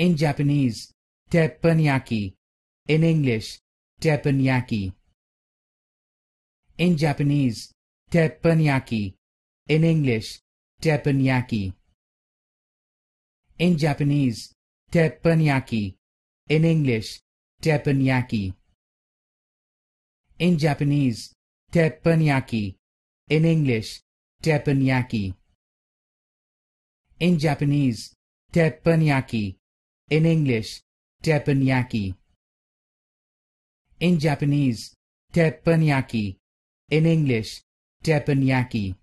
In Japanese, teppanyaki. In English, teppanyaki. In Japanese, teppanyaki. In English, teppanyaki. In Japanese, teppanyaki. In English, teppanyaki. In Japanese, teppanyaki. In English, teppanyaki. In Japanese, teppanyaki. In English, teppanyaki. In Japanese, teppanyaki. In English, teppanyaki.